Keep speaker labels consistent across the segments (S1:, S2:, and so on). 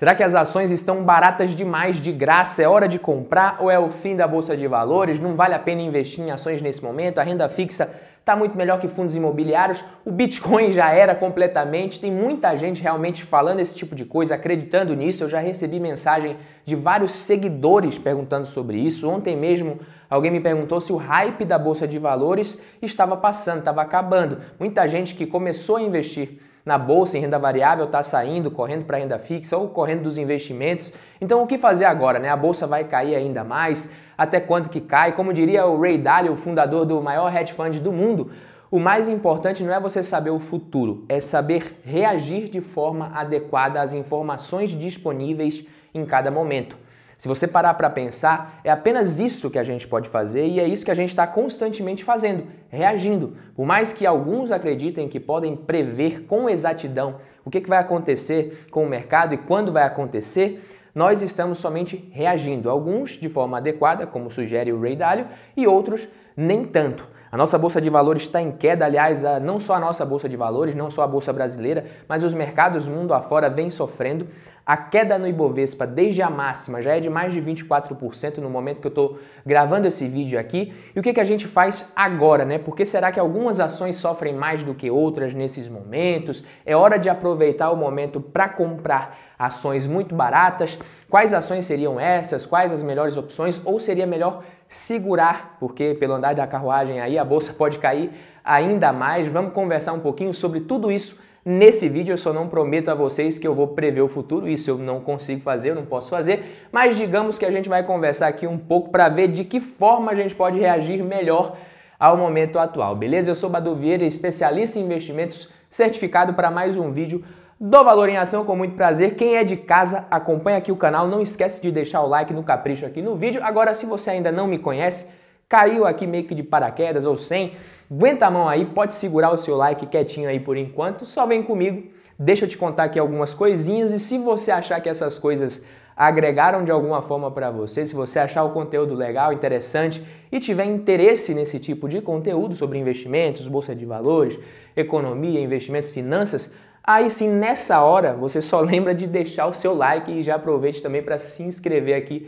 S1: Será que as ações estão baratas demais de graça? É hora de comprar ou é o fim da bolsa de valores? Não vale a pena investir em ações nesse momento? A renda fixa está muito melhor que fundos imobiliários, o Bitcoin já era completamente, tem muita gente realmente falando esse tipo de coisa, acreditando nisso. Eu já recebi mensagem de vários seguidores perguntando sobre isso. Ontem mesmo alguém me perguntou se o hype da bolsa de valores estava passando, estava acabando. Muita gente que começou a investir na bolsa em renda variável está saindo, correndo para renda fixa ou correndo dos investimentos. Então o que fazer agora? Né? A bolsa vai cair ainda mais? Até quando que cai? Como diria o Ray Dalio, fundador do maior hedge fund do mundo, o mais importante não é você saber o futuro, é saber reagir de forma adequada às informações disponíveis em cada momento. Se você parar para pensar, é apenas isso que a gente pode fazer e é isso que a gente está constantemente fazendo, reagindo. Por mais que alguns acreditem que podem prever com exatidão o que, que vai acontecer com o mercado e quando vai acontecer, nós estamos somente reagindo. Alguns de forma adequada, como sugere o Ray Dalio, e outros nem tanto. A nossa bolsa de valores está em queda, aliás, a, não só a nossa bolsa de valores, não só a bolsa brasileira, mas os mercados mundo afora vêm sofrendo. A queda no Ibovespa desde a máxima já é de mais de 24% no momento que eu estou gravando esse vídeo aqui. E o que, que a gente faz agora, né? Porque será que algumas ações sofrem mais do que outras nesses momentos? É hora de aproveitar o momento para comprar ações muito baratas? Quais ações seriam essas? Quais as melhores opções? Ou seria melhor segurar, porque pelo andar da carruagem aí a bolsa pode cair ainda mais? Vamos conversar um pouquinho sobre tudo isso Nesse vídeo eu só não prometo a vocês que eu vou prever o futuro, isso eu não consigo fazer, eu não posso fazer, mas digamos que a gente vai conversar aqui um pouco para ver de que forma a gente pode reagir melhor ao momento atual, beleza? Eu sou Badu Vieira, especialista em investimentos, certificado para mais um vídeo do Valor em Ação com muito prazer. Quem é de casa, acompanha aqui o canal, não esquece de deixar o like no capricho aqui no vídeo. Agora, se você ainda não me conhece, caiu aqui meio que de paraquedas ou sem, aguenta a mão aí, pode segurar o seu like quietinho aí por enquanto, só vem comigo, deixa eu te contar aqui algumas coisinhas e se você achar que essas coisas agregaram de alguma forma para você, se você achar o conteúdo legal, interessante e tiver interesse nesse tipo de conteúdo sobre investimentos, bolsa de valores, economia, investimentos, finanças, Aí sim, nessa hora, você só lembra de deixar o seu like e já aproveite também para se inscrever aqui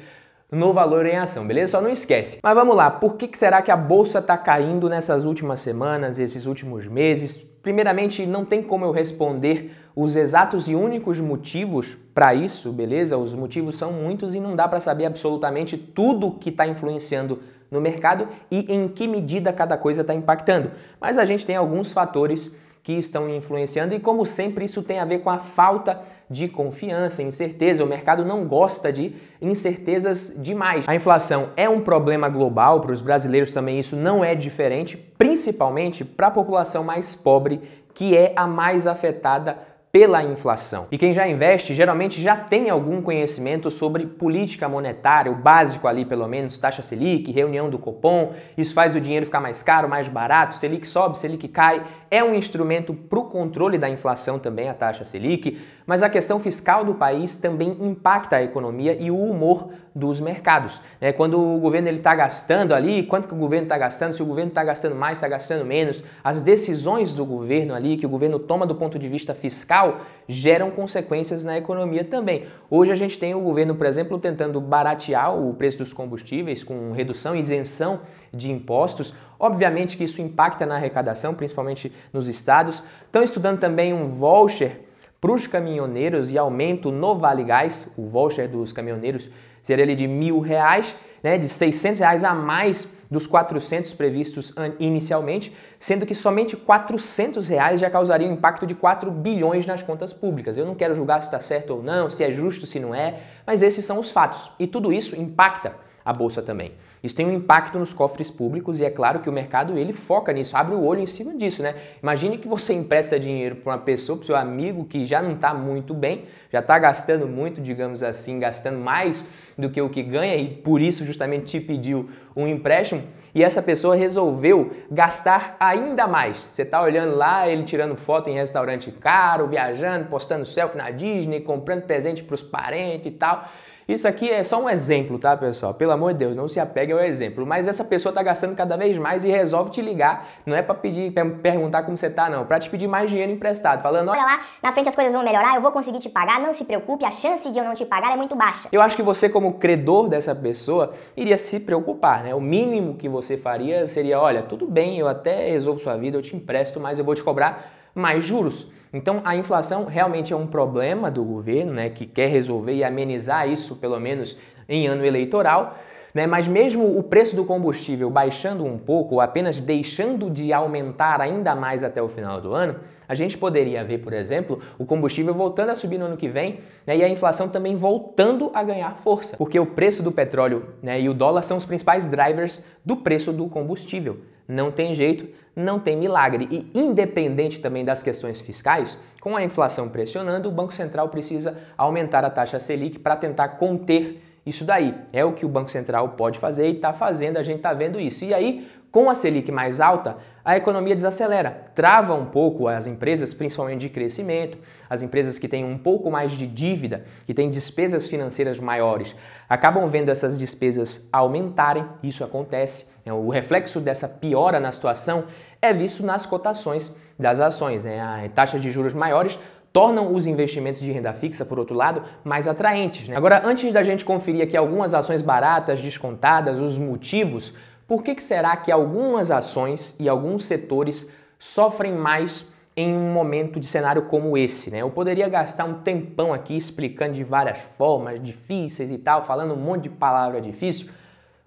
S1: no valor em ação, beleza? Só não esquece. Mas vamos lá, por que, que será que a bolsa está caindo nessas últimas semanas, esses últimos meses? Primeiramente, não tem como eu responder os exatos e únicos motivos para isso, beleza? Os motivos são muitos e não dá para saber absolutamente tudo que está influenciando no mercado e em que medida cada coisa está impactando. Mas a gente tem alguns fatores que estão influenciando e, como sempre, isso tem a ver com a falta de confiança, incerteza. O mercado não gosta de incertezas demais. A inflação é um problema global, para os brasileiros também isso não é diferente, principalmente para a população mais pobre, que é a mais afetada pela inflação. E quem já investe geralmente já tem algum conhecimento sobre política monetária, o básico ali pelo menos, taxa Selic, reunião do Copom, isso faz o dinheiro ficar mais caro, mais barato, Selic sobe, Selic cai, é um instrumento para o controle da inflação também a taxa Selic, mas a questão fiscal do país também impacta a economia e o humor dos mercados. Né? Quando o governo está gastando ali, quanto que o governo está gastando, se o governo está gastando mais, está gastando menos, as decisões do governo ali, que o governo toma do ponto de vista fiscal, geram consequências na economia também. Hoje a gente tem o governo, por exemplo, tentando baratear o preço dos combustíveis com redução, isenção de impostos. Obviamente que isso impacta na arrecadação, principalmente nos estados. Estão estudando também um voucher para os caminhoneiros e aumento no Vale Gás, o voucher dos caminhoneiros seria ali de mil reais, né, de 600 reais a mais dos 400 previstos inicialmente, sendo que somente 400 reais já causaria um impacto de 4 bilhões nas contas públicas. Eu não quero julgar se está certo ou não, se é justo, se não é, mas esses são os fatos. E tudo isso impacta a bolsa também. Isso tem um impacto nos cofres públicos e é claro que o mercado ele foca nisso, abre o olho em cima disso, né? Imagine que você empresta dinheiro para uma pessoa, para seu amigo que já não está muito bem, já está gastando muito, digamos assim, gastando mais do que o que ganha e por isso justamente te pediu um empréstimo e essa pessoa resolveu gastar ainda mais. Você está olhando lá, ele tirando foto em restaurante caro, viajando, postando selfie na Disney, comprando presente para os parentes e tal. Isso aqui é só um exemplo, tá, pessoal? Pelo amor de Deus, não se apegue ao exemplo. Mas essa pessoa está gastando cada vez mais e resolve te ligar. Não é para pedir, pra perguntar como você tá, não. Para te pedir mais dinheiro emprestado, falando: olha lá, na frente as coisas vão melhorar, eu vou conseguir te pagar, não se preocupe, a chance de eu não te pagar é muito baixa. Eu acho que você, como credor dessa pessoa, iria se preocupar, né? O mínimo que você faria seria: olha, tudo bem, eu até resolvo sua vida, eu te empresto, mas eu vou te cobrar mais juros. Então, a inflação realmente é um problema do governo, né, que quer resolver e amenizar isso, pelo menos em ano eleitoral. Né? Mas mesmo o preço do combustível baixando um pouco, ou apenas deixando de aumentar ainda mais até o final do ano, a gente poderia ver, por exemplo, o combustível voltando a subir no ano que vem né? e a inflação também voltando a ganhar força, porque o preço do petróleo né? e o dólar são os principais drivers do preço do combustível. Não tem jeito, não tem milagre. E independente também das questões fiscais, com a inflação pressionando, o Banco Central precisa aumentar a taxa Selic para tentar conter isso daí. É o que o Banco Central pode fazer e está fazendo, a gente está vendo isso. E aí, com a Selic mais alta, a economia desacelera, trava um pouco as empresas, principalmente de crescimento, as empresas que têm um pouco mais de dívida, que têm despesas financeiras maiores, acabam vendo essas despesas aumentarem, isso acontece. Né? O reflexo dessa piora na situação é visto nas cotações das ações, né? Taxas de juros maiores tornam os investimentos de renda fixa, por outro lado, mais atraentes. Né? Agora, antes da gente conferir aqui algumas ações baratas, descontadas, os motivos por que, que será que algumas ações e alguns setores sofrem mais em um momento de cenário como esse, né? Eu poderia gastar um tempão aqui explicando de várias formas difíceis e tal, falando um monte de palavra difícil,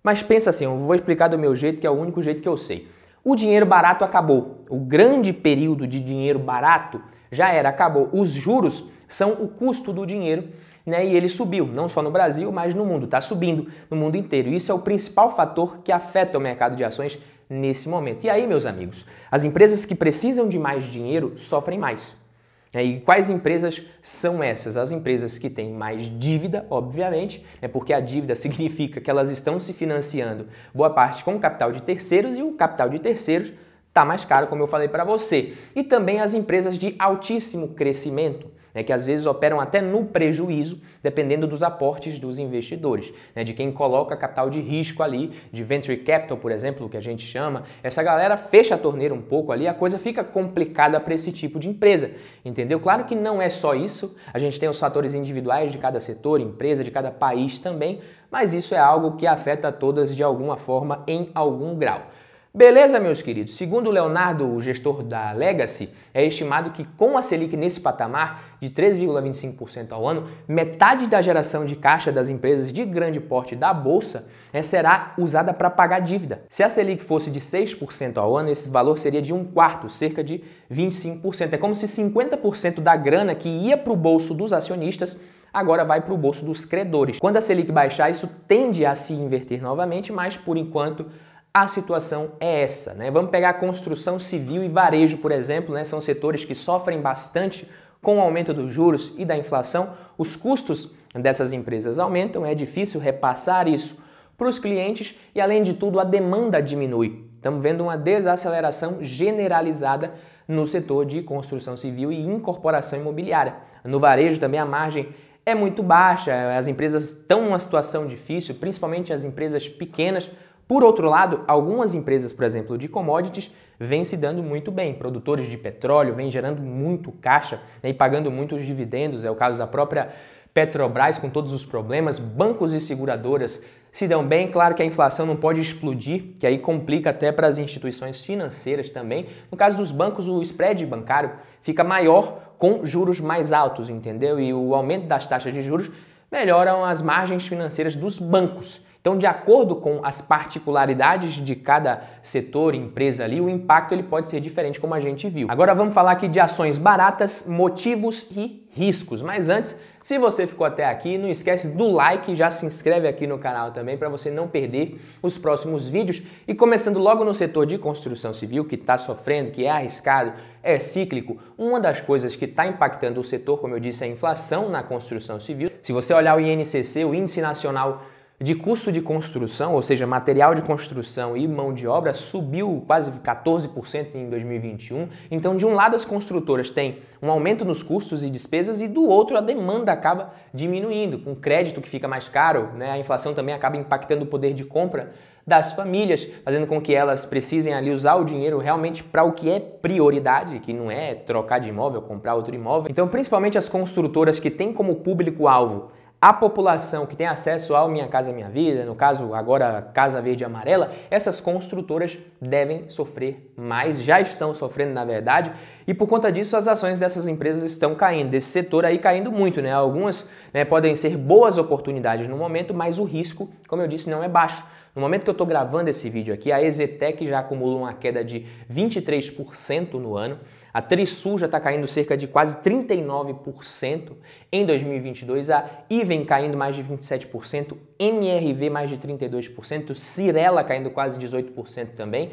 S1: mas pensa assim, eu vou explicar do meu jeito, que é o único jeito que eu sei. O dinheiro barato acabou. O grande período de dinheiro barato já era, acabou. Os juros são o custo do dinheiro né? E ele subiu, não só no Brasil, mas no mundo, está subindo no mundo inteiro. Isso é o principal fator que afeta o mercado de ações nesse momento. E aí, meus amigos, as empresas que precisam de mais dinheiro sofrem mais. Né? E quais empresas são essas? As empresas que têm mais dívida, obviamente, né, porque a dívida significa que elas estão se financiando boa parte com capital de terceiros e o capital de terceiros está mais caro, como eu falei para você. E também as empresas de altíssimo crescimento né, que às vezes operam até no prejuízo, dependendo dos aportes dos investidores, né, de quem coloca capital de risco ali, de venture capital, por exemplo, que a gente chama. Essa galera fecha a torneira um pouco ali, a coisa fica complicada para esse tipo de empresa, entendeu? Claro que não é só isso, a gente tem os fatores individuais de cada setor, empresa, de cada país também, mas isso é algo que afeta todas de alguma forma, em algum grau. Beleza, meus queridos? Segundo Leonardo, o gestor da Legacy, é estimado que com a Selic nesse patamar de 3,25% ao ano, metade da geração de caixa das empresas de grande porte da bolsa é será usada para pagar dívida. Se a Selic fosse de 6% ao ano, esse valor seria de um quarto, cerca de 25%. É como se 50% da grana que ia para o bolso dos acionistas agora vai para o bolso dos credores. Quando a Selic baixar, isso tende a se inverter novamente, mas por enquanto a situação é essa. Né? Vamos pegar construção civil e varejo, por exemplo, né? são setores que sofrem bastante com o aumento dos juros e da inflação. Os custos dessas empresas aumentam, é difícil repassar isso para os clientes e, além de tudo, a demanda diminui. Estamos vendo uma desaceleração generalizada no setor de construção civil e incorporação imobiliária. No varejo também a margem é muito baixa, as empresas estão numa situação difícil, principalmente as empresas pequenas por outro lado, algumas empresas, por exemplo, de commodities, vêm se dando muito bem. Produtores de petróleo vêm gerando muito caixa né, e pagando muitos dividendos. É o caso da própria Petrobras com todos os problemas, bancos e seguradoras se dão bem. Claro que a inflação não pode explodir, que aí complica até para as instituições financeiras também. No caso dos bancos, o spread bancário fica maior com juros mais altos, entendeu? E o aumento das taxas de juros melhoram as margens financeiras dos bancos. Então, de acordo com as particularidades de cada setor, empresa ali, o impacto ele pode ser diferente, como a gente viu. Agora vamos falar aqui de ações baratas, motivos e riscos. Mas antes, se você ficou até aqui, não esquece do like, já se inscreve aqui no canal também para você não perder os próximos vídeos. E começando logo no setor de construção civil, que está sofrendo, que é arriscado, é cíclico, uma das coisas que está impactando o setor, como eu disse, é a inflação na construção civil. Se você olhar o INCC, o Índice Nacional de custo de construção, ou seja, material de construção e mão de obra, subiu quase 14% em 2021. Então, de um lado, as construtoras têm um aumento nos custos e despesas, e do outro, a demanda acaba diminuindo, com crédito que fica mais caro, né? a inflação também acaba impactando o poder de compra das famílias, fazendo com que elas precisem ali usar o dinheiro realmente para o que é prioridade, que não é trocar de imóvel, comprar outro imóvel. Então, principalmente as construtoras que têm como público-alvo a população que tem acesso ao Minha Casa Minha Vida, no caso agora Casa Verde e Amarela, essas construtoras devem sofrer mais, já estão sofrendo na verdade, e por conta disso as ações dessas empresas estão caindo, desse setor aí caindo muito, né? Algumas né, podem ser boas oportunidades no momento, mas o risco, como eu disse, não é baixo. No momento que eu estou gravando esse vídeo aqui, a Exetec já acumula uma queda de 23% no ano. A Trisul está caindo cerca de quase 39% em 2022, a Iven caindo mais de 27%, MRV mais de 32%, Cirela caindo quase 18% também.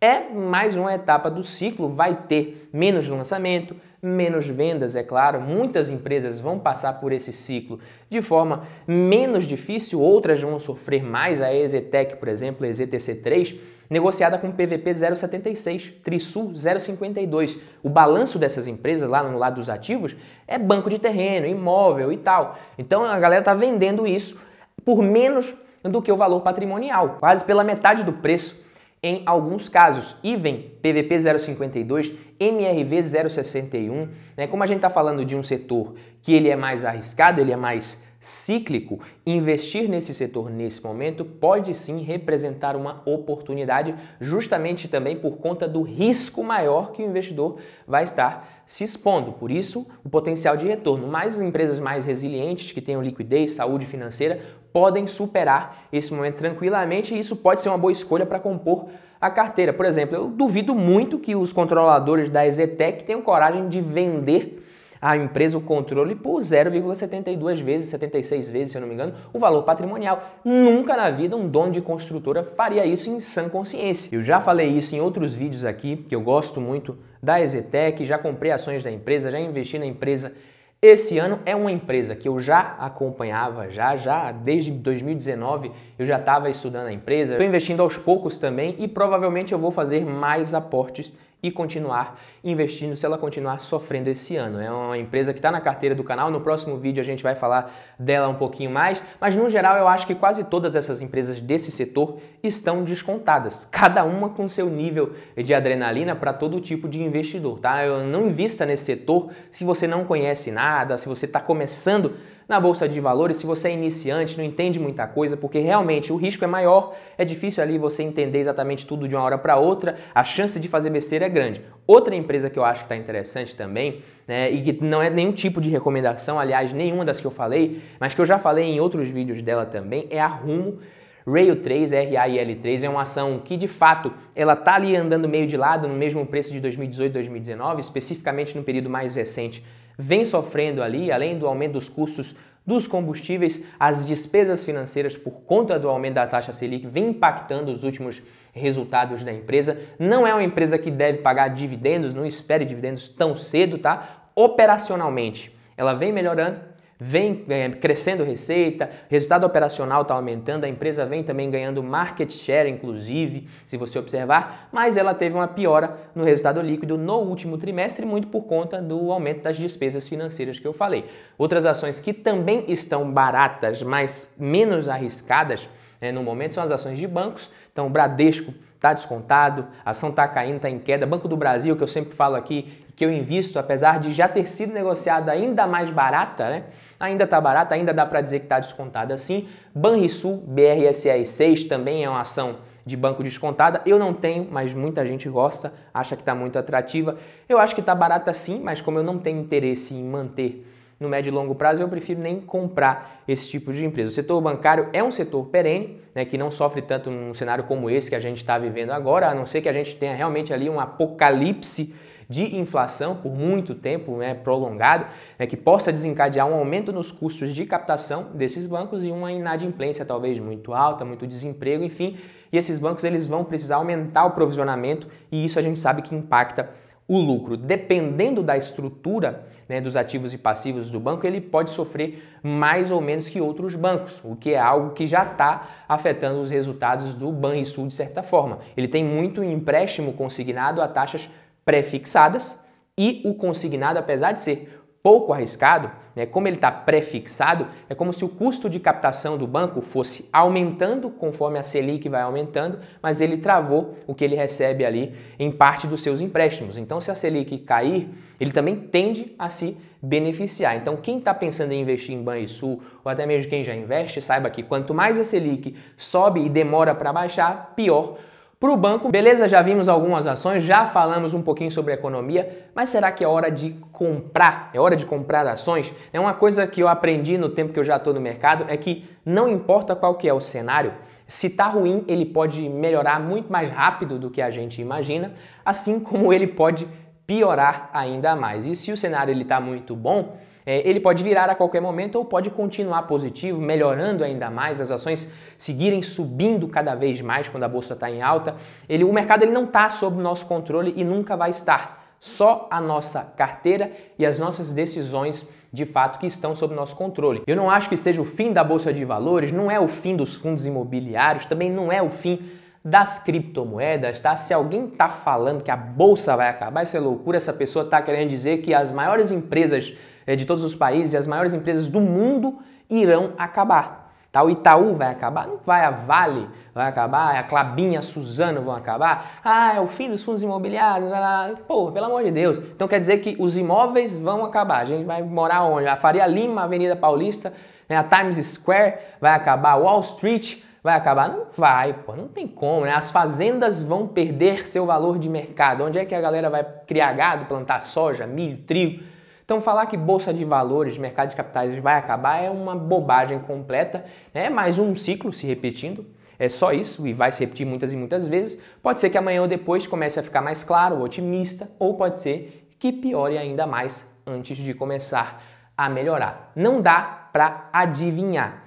S1: É mais uma etapa do ciclo, vai ter menos lançamento, menos vendas, é claro. Muitas empresas vão passar por esse ciclo de forma menos difícil, outras vão sofrer mais. A Exetec, por exemplo, a EZTC3, negociada com PVP 076, Trisul 052. O balanço dessas empresas lá no lado dos ativos é banco de terreno, imóvel e tal. Então a galera está vendendo isso por menos do que o valor patrimonial, quase pela metade do preço em alguns casos. IVEN, PVP 052, MRV 061, né? Como a gente está falando de um setor que ele é mais arriscado, ele é mais cíclico, investir nesse setor nesse momento pode sim representar uma oportunidade, justamente também por conta do risco maior que o investidor vai estar se expondo. Por isso, o potencial de retorno. mais as empresas mais resilientes, que tenham liquidez, saúde financeira, podem superar esse momento tranquilamente e isso pode ser uma boa escolha para compor a carteira. Por exemplo, eu duvido muito que os controladores da EZTEC tenham coragem de vender a empresa o controle por 0,72 vezes, 76 vezes, se eu não me engano, o valor patrimonial. Nunca na vida um dono de construtora faria isso em sã consciência. Eu já falei isso em outros vídeos aqui, que eu gosto muito da EZTEC, já comprei ações da empresa, já investi na empresa. Esse ano é uma empresa que eu já acompanhava, já, já, desde 2019 eu já estava estudando a empresa. Estou investindo aos poucos também e provavelmente eu vou fazer mais aportes e continuar investindo se ela continuar sofrendo esse ano. É uma empresa que está na carteira do canal, no próximo vídeo a gente vai falar dela um pouquinho mais, mas no geral eu acho que quase todas essas empresas desse setor estão descontadas, cada uma com seu nível de adrenalina para todo tipo de investidor, tá? Eu não invista nesse setor se você não conhece nada, se você está começando na bolsa de valores, se você é iniciante, não entende muita coisa, porque realmente o risco é maior, é difícil ali você entender exatamente tudo de uma hora para outra, a chance de fazer besteira é grande. Outra empresa que eu acho que está interessante também, né, e que não é nenhum tipo de recomendação, aliás, nenhuma das que eu falei, mas que eu já falei em outros vídeos dela também, é a Rumo. Rail 3, RAIL3, é uma ação que de fato ela tá ali andando meio de lado no mesmo preço de 2018, 2019, especificamente no período mais recente vem sofrendo ali, além do aumento dos custos dos combustíveis, as despesas financeiras por conta do aumento da taxa Selic vem impactando os últimos resultados da empresa. Não é uma empresa que deve pagar dividendos, não espere dividendos tão cedo, tá? Operacionalmente, ela vem melhorando, vem é, crescendo receita, resultado operacional está aumentando, a empresa vem também ganhando market share, inclusive, se você observar, mas ela teve uma piora no resultado líquido no último trimestre, muito por conta do aumento das despesas financeiras que eu falei. Outras ações que também estão baratas, mas menos arriscadas né, no momento, são as ações de bancos. Então, Bradesco está descontado, a ação está caindo, está em queda. Banco do Brasil, que eu sempre falo aqui, que eu invisto, apesar de já ter sido negociado ainda mais barata, né? ainda está barata, ainda dá para dizer que está descontada assim. Banrisul, BRSR6 também é uma ação de banco descontada. Eu não tenho, mas muita gente gosta, acha que está muito atrativa. Eu acho que está barata sim, mas como eu não tenho interesse em manter no médio e longo prazo, eu prefiro nem comprar esse tipo de empresa. O setor bancário é um setor perene, né, que não sofre tanto num cenário como esse que a gente está vivendo agora, a não ser que a gente tenha realmente ali um apocalipse de inflação por muito tempo né, prolongado, né, que possa desencadear um aumento nos custos de captação desses bancos e uma inadimplência talvez muito alta, muito desemprego, enfim. E esses bancos eles vão precisar aumentar o provisionamento e isso a gente sabe que impacta o lucro. Dependendo da estrutura né, dos ativos e passivos do banco, ele pode sofrer mais ou menos que outros bancos, o que é algo que já está afetando os resultados do Banrisul de certa forma. Ele tem muito empréstimo consignado a taxas pré-fixadas e o consignado, apesar de ser pouco arriscado, né, como ele está pré-fixado, é como se o custo de captação do banco fosse aumentando conforme a Selic vai aumentando, mas ele travou o que ele recebe ali em parte dos seus empréstimos. Então, se a Selic cair ele também tende a se beneficiar. Então, quem está pensando em investir em Banrisul, ou até mesmo quem já investe, saiba que quanto mais a Selic sobe e demora para baixar, pior para o banco. Beleza, já vimos algumas ações, já falamos um pouquinho sobre economia, mas será que é hora de comprar? É hora de comprar ações? É uma coisa que eu aprendi no tempo que eu já estou no mercado, é que não importa qual que é o cenário, se tá ruim, ele pode melhorar muito mais rápido do que a gente imagina, assim como ele pode piorar ainda mais. E se o cenário ele está muito bom, é, ele pode virar a qualquer momento ou pode continuar positivo, melhorando ainda mais, as ações seguirem subindo cada vez mais quando a bolsa está em alta. Ele, o mercado ele não está sob nosso controle e nunca vai estar. Só a nossa carteira e as nossas decisões de fato que estão sob nosso controle. Eu não acho que seja o fim da bolsa de valores, não é o fim dos fundos imobiliários, também não é o fim das criptomoedas, tá? Se alguém tá falando que a bolsa vai acabar, isso é loucura, essa pessoa tá querendo dizer que as maiores empresas eh, de todos os países, as maiores empresas do mundo irão acabar. Tá, o Itaú vai acabar? Não vai, a Vale vai acabar, a Clabinha, a Suzano vão acabar. Ah, é o fim dos fundos imobiliários. Lá, lá. Pô, pelo amor de Deus. Então quer dizer que os imóveis vão acabar. A gente vai morar onde? A Faria Lima, Avenida Paulista, né? a Times Square vai acabar, Wall Street Vai acabar? Não vai, pô, não tem como, né? As fazendas vão perder seu valor de mercado. Onde é que a galera vai criar gado, plantar soja, milho, trigo? Então falar que bolsa de valores, mercado de capitais vai acabar é uma bobagem completa, né? É mais um ciclo se repetindo. É só isso e vai se repetir muitas e muitas vezes. Pode ser que amanhã ou depois comece a ficar mais claro, otimista, ou pode ser que piore ainda mais antes de começar a melhorar. Não dá para adivinhar.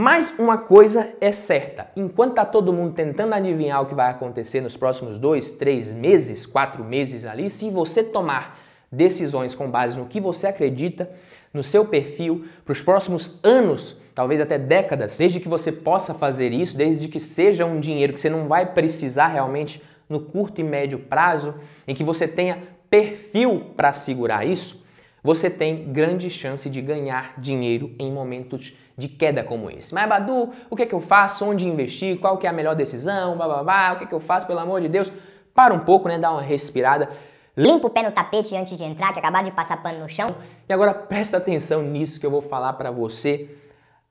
S1: Mas uma coisa é certa: enquanto está todo mundo tentando adivinhar o que vai acontecer nos próximos dois, três meses, quatro meses ali, se você tomar decisões com base no que você acredita, no seu perfil, para os próximos anos, talvez até décadas, desde que você possa fazer isso, desde que seja um dinheiro que você não vai precisar realmente no curto e médio prazo, em que você tenha perfil para segurar isso, você tem grande chance de ganhar dinheiro em momentos de queda como esse. Mas Badu, o que é que eu faço? Onde investir? Qual que é a melhor decisão? Blá, blá, blá. O que é que eu faço? Pelo amor de Deus, para um pouco, né? Dá uma respirada. Limpa o pé no tapete antes de entrar, que acabar é de passar pano no chão. E agora presta atenção nisso que eu vou falar para você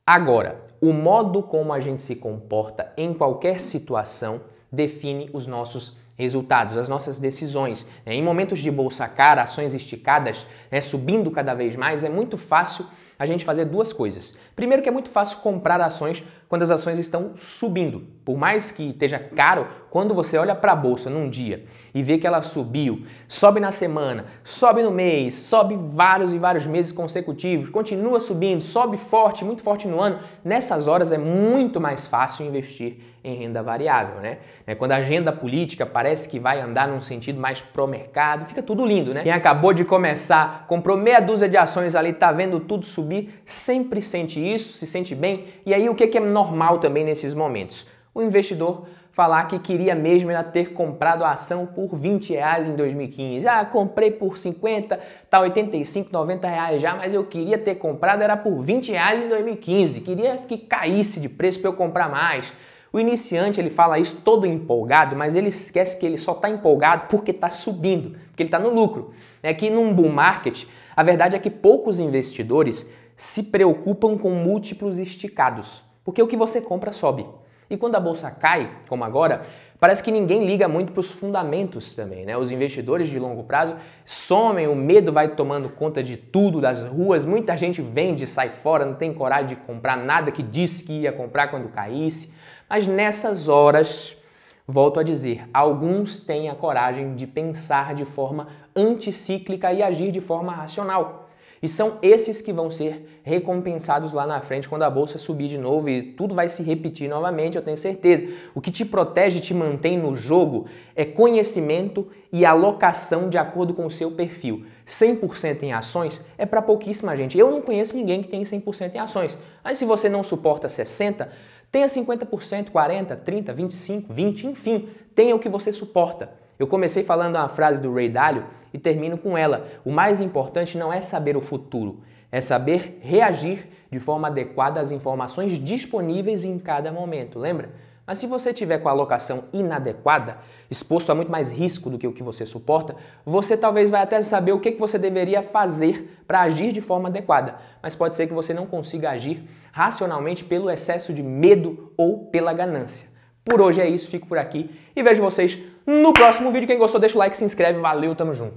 S1: agora. O modo como a gente se comporta em qualquer situação define os nossos resultados, as nossas decisões. Né? Em momentos de bolsa cara, ações esticadas, né, subindo cada vez mais, é muito fácil a gente fazer duas coisas. Primeiro que é muito fácil comprar ações quando as ações estão subindo. Por mais que esteja caro, quando você olha para a bolsa num dia e vê que ela subiu, sobe na semana, sobe no mês, sobe vários e vários meses consecutivos, continua subindo, sobe forte, muito forte no ano, nessas horas é muito mais fácil investir em renda variável, né? É, quando a agenda política parece que vai andar num sentido mais pro mercado, fica tudo lindo, né? Quem acabou de começar, comprou meia dúzia de ações ali, tá vendo tudo subir, sempre sente isso, se sente bem. E aí o que é normal também nesses momentos. O investidor falar que queria mesmo era ter comprado a ação por 20 reais em 2015. Ah, comprei por 50, tá 85, 90 reais já, mas eu queria ter comprado era por 20 reais em 2015. Queria que caísse de preço para eu comprar mais. O iniciante ele fala isso todo empolgado, mas ele esquece que ele só está empolgado porque está subindo, porque ele está no lucro. É que num bull market, a verdade é que poucos investidores se preocupam com múltiplos esticados. Porque o que você compra sobe. E quando a bolsa cai, como agora, parece que ninguém liga muito para os fundamentos também, né? Os investidores de longo prazo somem, o medo vai tomando conta de tudo, das ruas, muita gente vende, sai fora, não tem coragem de comprar nada que disse que ia comprar quando caísse. Mas nessas horas, volto a dizer, alguns têm a coragem de pensar de forma anticíclica e agir de forma racional. E são esses que vão ser recompensados lá na frente quando a bolsa subir de novo e tudo vai se repetir novamente, eu tenho certeza. O que te protege, te mantém no jogo é conhecimento e alocação de acordo com o seu perfil. 100% em ações é para pouquíssima gente. Eu não conheço ninguém que tem 100% em ações. Mas se você não suporta 60, tenha 50%, 40, 30, 25, 20, enfim, tenha o que você suporta. Eu comecei falando uma frase do Ray Dalio e termino com ela. O mais importante não é saber o futuro, é saber reagir de forma adequada às informações disponíveis em cada momento, lembra? Mas se você tiver com a alocação inadequada, exposto a muito mais risco do que o que você suporta, você talvez vai até saber o que você deveria fazer para agir de forma adequada. Mas pode ser que você não consiga agir racionalmente pelo excesso de medo ou pela ganância. Por hoje é isso, fico por aqui e vejo vocês no próximo vídeo. Quem gostou, deixa o like, se inscreve. Valeu, tamo junto.